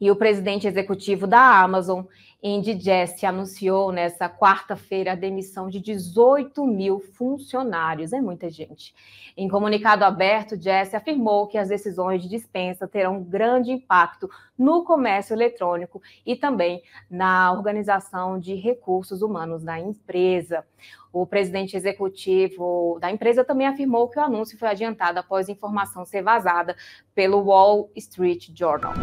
e o presidente executivo da Amazon Andy Jassy anunciou nessa quarta-feira a demissão de 18 mil funcionários, é muita gente. Em comunicado aberto, Jassy afirmou que as decisões de dispensa terão grande impacto no comércio eletrônico e também na organização de recursos humanos da empresa. O presidente executivo da empresa também afirmou que o anúncio foi adiantado após informação ser vazada pelo Wall Street Journal.